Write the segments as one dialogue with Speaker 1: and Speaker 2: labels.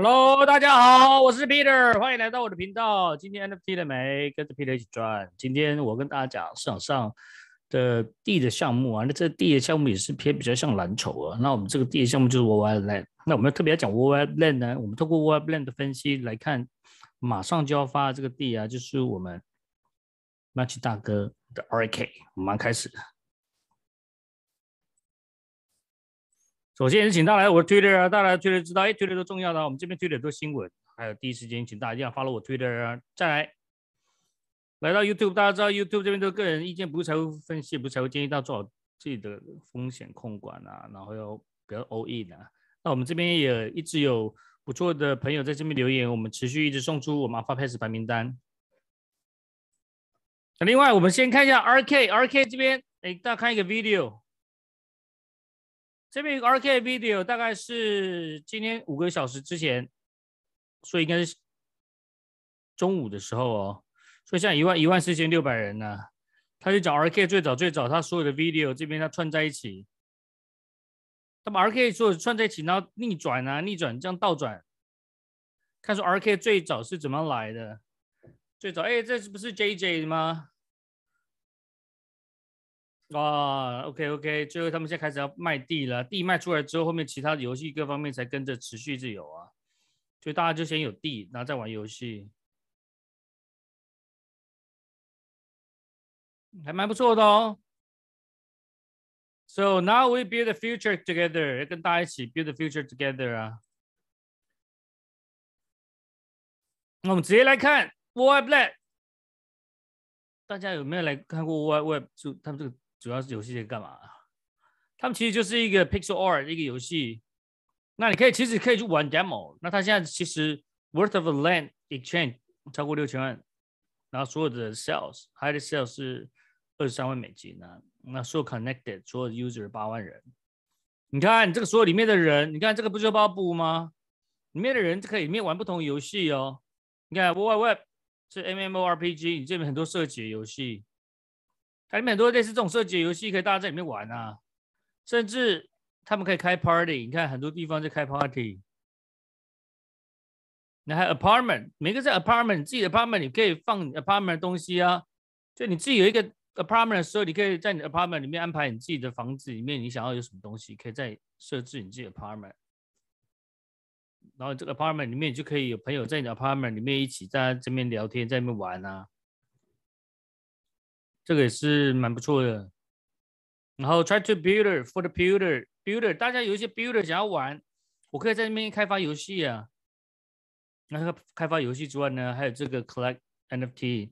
Speaker 1: Hello，大家好，我是 Peter，欢迎来到我的频道。今天 NFT 了没？跟着 Peter 一起转。今天我跟大家讲市场上的地的项目啊，那这地的项目也是偏比较像蓝筹啊。那我们这个地的项目就是 Web Land。那我们要特别要讲 Web Land 呢，我们通过 Web Land 的分析来看，马上就要发这个地啊，就是我们 Match 大哥的 R K。我们开始。首先请大家来我 Twitter 啊，大家 Twitter 知道，哎，Twitter 多重要啊！我们这边 Twitter 多新闻，还有第一时间请大家这样发到我 Twitter 啊。再来，来到 YouTube，大家知道 YouTube 这边都是个人意见，不是财务分析，不是财务建议，要做好自己的风险控管啊，然后要不要 all in 啊。那我们这边也一直有不错的朋友在这边留言，我们持续一直送出我们 Alpha Pass 白名单。那另外，我们先看一下 RK，RK 这边，哎，大家看一个 video。这边有个 RK video 大概是今天五个小时之前，所以应该是中午的时候哦。所以现在一万一万四千六百人呢，他就讲 RK 最早最早他所有的 video 这边他串在一起。他把 RK 所有串在一起，然后逆转啊逆转这样倒转，看出 RK 最早是怎么来的。最早哎，这是不是 JJ 吗？啊、o k OK，最后他们现在开始要卖地了。地卖出来之后，后面其他游戏各方面才跟着持续自由啊。所以大家就先有地，然后再玩游戏，还蛮不错的哦。So now we build the future together，要跟大家一起 build the future together 啊。那我们直接来看 w e b l c k 大家有没有来看过 Web Web？就他们这个。主要是游戏在干嘛？他们其实就是一个 Pixel a r 一个游戏，那你可以其实可以去玩 Demo。那他现在其实 Worth of Land Exchange 超过六千万，然后所有的 s a l e s h i g h e s Sales 是二十三万美金呢。那所有 Connected，所有 User 八万人。你看这个所有里面的人，你看这个不就 Bob 吗？里面的人可以里面玩不同游戏哦。你看 Web Web 是 MMORPG，你这边很多射击游戏。它里面很多类似这种设计的游戏，可以大家在里面玩啊。甚至他们可以开 party，你看很多地方在开 party。你还 apartment，每个在 apartment 自己的 apartment 你可以放 apartment 的东西啊。就你自己有一个 apartment 的时候，你可以在你的 apartment 里面安排你自己的房子里面，你想要有什么东西，可以在设置你自己的 apartment。然后这个 apartment 里面，你就可以有朋友在你的 apartment 里面一起在这边聊天，在那边玩啊。这个也是蛮不错的。然后 try to builder for the builder builder，大家有一些 builder 想要玩，我可以在那边开发游戏啊。那个开发游戏之外呢，还有这个 collect NFT。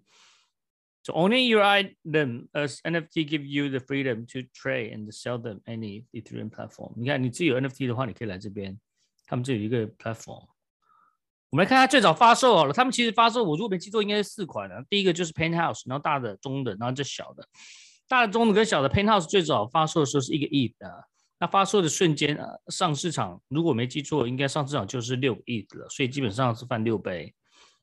Speaker 1: So only you r i them, as NFT give you the freedom to trade and sell them any Ethereum platform。你看你自己有 NFT 的话，你可以来这边，他们这有一个 platform。我们看下最早发售好了，他们其实发售，我如果没记错，应该是四款的。第一个就是 Penthouse，然后大的、中的，然后这小的。大的、中的跟小的 Penthouse 最早发售的时候是一个亿的，那发售的瞬间上市场，如果没记错，应该上市场就是六亿了，所以基本上是翻六倍。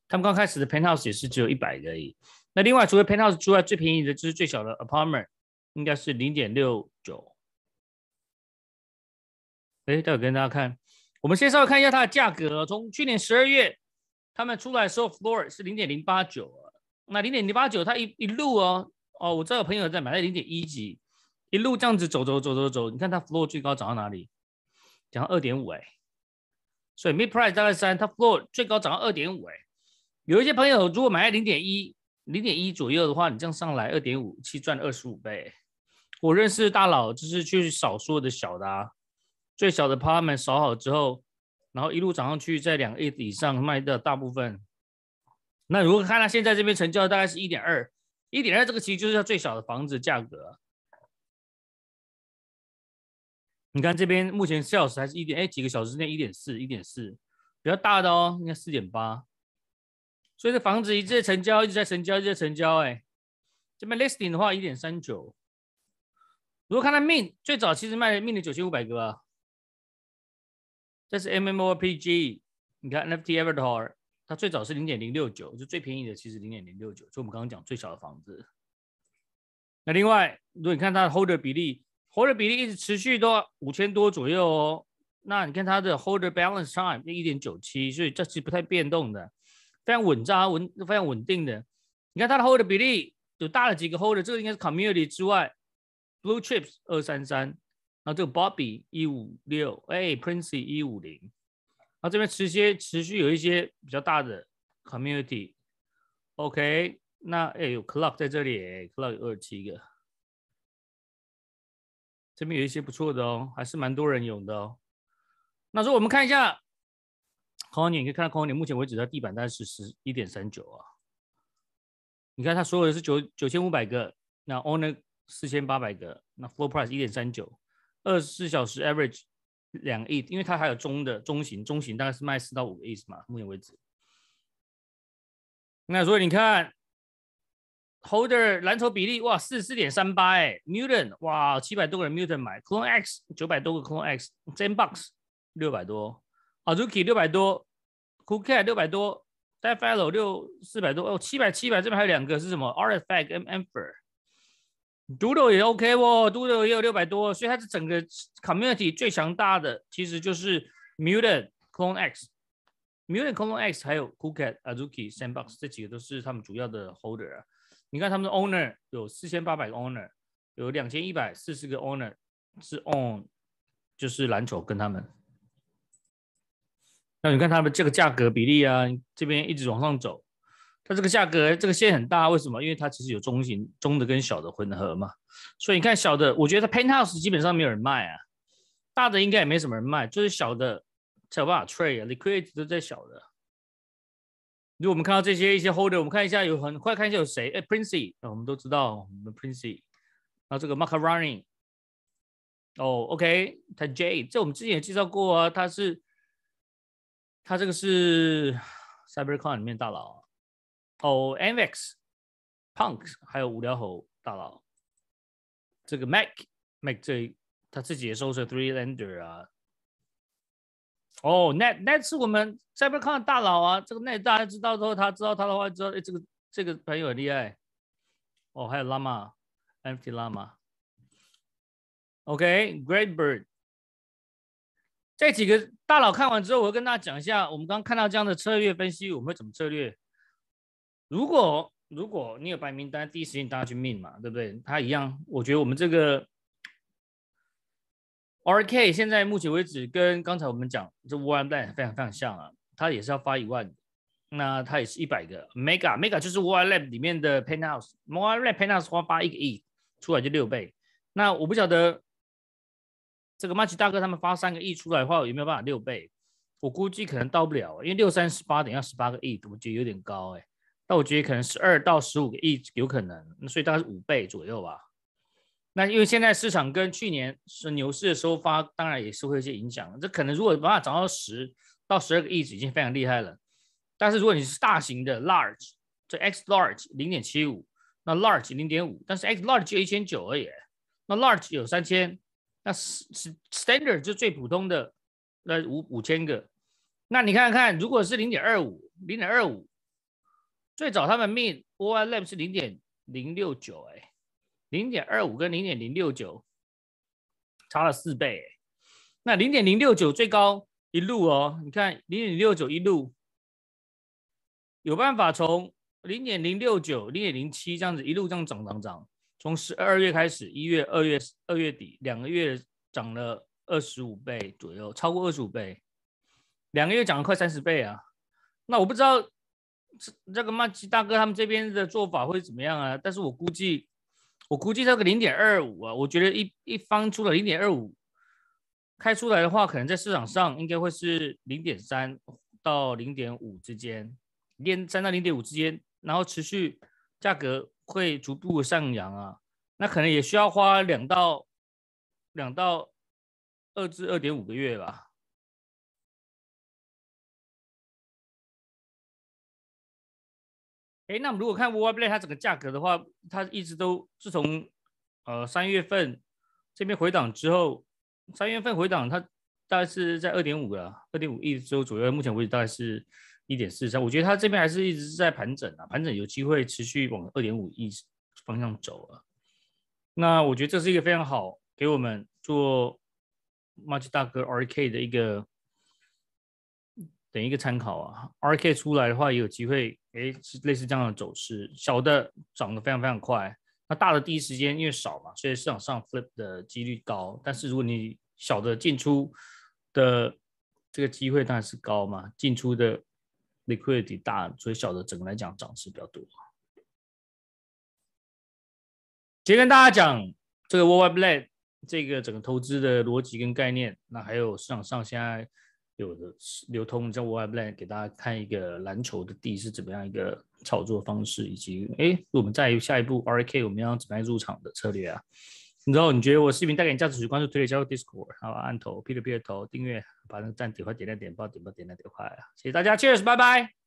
Speaker 1: 他们刚开始的 Penthouse 也是只有一百个亿。那另外，除了 Penthouse 之外，最便宜的就是最小的 Apartment，应该是零点六九。哎，待会跟大家看。我们先稍微看一下它的价格。从去年十二月，他们出来的时候，floor 是零点零八九。那零点零八九，它一一路哦哦，我知道朋友在买在零点一级，一路这样子走走走走走，你看它 floor 最高涨到哪里？涨到二点五哎。所以 Mid Price 大概三，它 floor 最高涨到二点五哎。有一些朋友如果买在零点一零点一左右的话，你这样上来二点五，去赚二十五倍。我认识大佬就是去少数的小的。最小的 apartment 扫好之后，然后一路涨上去，在两亿以上卖的大部分。那如果看到现在这边成交大概是一点二，一点二这个其实就是要最小的房子价格。你看这边目前 sales 还是一点哎，几个小时内一点四，一点四比较大的哦，应该四点八。所以这房子一直在成交，一直在成交，一直在成交哎。这边 listing 的话一点三九。如果看到 min 最早其实卖 min 九千五百个。这是 MMOPG，r 你看 NFT Avatar，它最早是零点零六九，就最便宜的，其实零点零六九，就我们刚刚讲最小的房子。那另外，如果你看它的 Holder 比例，Holder 比例一直持续都五千多左右哦。那你看它的 Holder Balance Time 一点九七，所以这是不太变动的，非常稳扎稳，非常稳定的。你看它的 Holder 比例有大了几个 Holder，这个应该是 Community 之外，Blue Chips 二三三。那这个 Bobby 一五六，哎，Princey 一五零，那这边持续持续有一些比较大的 community，OK，那哎有 Clock 在这里，Clock 二十七个，这边有一些不错的哦，还是蛮多人用的哦。那说我们看一下，空网你可以看到空 n 点目前为止的地板大概是十一点三九啊，你看它所有的是九九千五百个，那 Owner 四千八百个，那 Floor Price 一点三九。二十四小时 average 两亿，因为它还有中的中型，中型大概是卖四到五个亿嘛，目前为止。那所以你看，holder 蓝筹比例哇，四十四点三八哎，Mutant 哇七百多个人 Mutant 买，Clone X 九百多个 Clone X，Zenbox 六百多，Arzuki 六百多，Coolcat 六百多，Deflo 六四百多哦，七百七百这边还有两个是什么 Artifact 和 Amper。d o o d l e 也 OK 哦 d o o d l e 也有六百多，所以它的整个 community 最强大的其实就是 Mutant Clone X、Mutant Clone X 还有 Cooket、Azuki、Sandbox 这几个都是他们主要的 holder。啊。你看他们的 owner 有四千八百个 owner，有两千一百四十个 owner 是 on，就是蓝筹跟他们。那你看他们这个价格比例啊，这边一直往上走。它这个价格，这个线很大，为什么？因为它其实有中型、中的跟小的混合嘛。所以你看小的，我觉得它 penthouse 基本上没有人卖啊，大的应该也没什么人卖，就是小的才有办法 trade 啊。Liquidity 都在小的。如果我们看到这些一些 holder，我们看一下有很快看一下有谁。哎，Princy，我们都知道，我们 Princy。后这个 Mark Running，哦，OK，他 Jay，这我们之前也介绍过啊，他是他这个是 CyberCon 里面大佬。哦，Nvex、Punks 还有无聊猴大佬，这个 Mac Mac 这他自己也收着 Three l e n d e r 啊。哦，那那次我们下边看到大佬啊，这个那大家知道之后，他知道他的话，知道哎，这个这个朋友很厉害。哦，还有 Lama，Empty Lama。OK，Great Bird。这几个大佬看完之后，我会跟大家讲一下，我们刚看到这样的策略分析，我们会怎么策略？如果如果你有白名单，第一时间大家去命嘛，对不对？他一样，我觉得我们这个 R K 现在目前为止跟刚才我们讲这 One Lab 非常非常像啊，他也是要发一万，那他也是一百个 Mega Mega 就是 One Lab 里面的 Penthouse One Lab Penthouse 花八一个亿出来就六倍，那我不晓得这个 March 大哥他们发三个亿出来的话有没有办法六倍？我估计可能到不了，因为六三十八等于十八个亿，我觉得有点高哎。那我觉得可能十二到十五个亿有可能，所以大概是五倍左右吧。那因为现在市场跟去年是牛市的收发，当然也是会一些影响。这可能如果把它涨到十到十二个亿，已经非常厉害了。但是如果你是大型的 large，这 x large 零点七五，那 large 零点五，但是 x large 就一千九而已，那 large 有三千，那 standard 就最普通的那五五千个。那你看看，如果是零点二五，零点二五。最早他们 m e OI l m 是零点零六九哎，零点二五跟零点零六九差了四倍，那零点零六九最高一路哦，你看零点六九一路有办法从零点零六九零点零七这样子一路这样涨涨涨，从十二月开始一月二月二月底两个月涨了二十五倍左右，超过二十五倍，两个月涨了快三十倍啊，那我不知道。这个曼奇大哥他们这边的做法会怎么样啊？但是我估计，我估计这个零点二五啊，我觉得一一方出了零点二五开出来的话，可能在市场上应该会是零点三到零点五之间，零点三到零点五之间，然后持续价格会逐步上扬啊。那可能也需要花两到两到二至二点五个月吧。哎，那如果看 Web3 它整个价格的话，它一直都自从呃三月份这边回档之后，三月份回档它大概是在二点五了，二点五一周左右，目前为止大概是一点四三。我觉得它这边还是一直是在盘整啊，盘整有机会持续往二点五亿方向走啊。那我觉得这是一个非常好给我们做 m a c h 大哥 RK 的一个。等一个参考啊，R K 出来的话也有机会，哎，是类似这样的走势。小的涨得非常非常快，那大的第一时间因为少嘛，所以市场上 flip 的几率高。但是如果你小的进出的这个机会当然是高嘛，进出的 liquidity 大，所以小的整个来讲涨势比较多。先跟大家讲这个 Web3 这个整个投资的逻辑跟概念，那还有市场上现在。有的流通，叫我 w e b l a n 给大家看一个蓝筹的地是怎么样一个操作方式，以及哎，我们再下一步 R A K 我们要怎么样入场的策略啊？然后你觉得我视频带给你价值，关注推雷，加入 Discord，然后按头 P 的 P 的头，订阅，把那个赞点快，点亮点爆，点爆点亮点快啊！谢谢大家，Cheers，拜拜。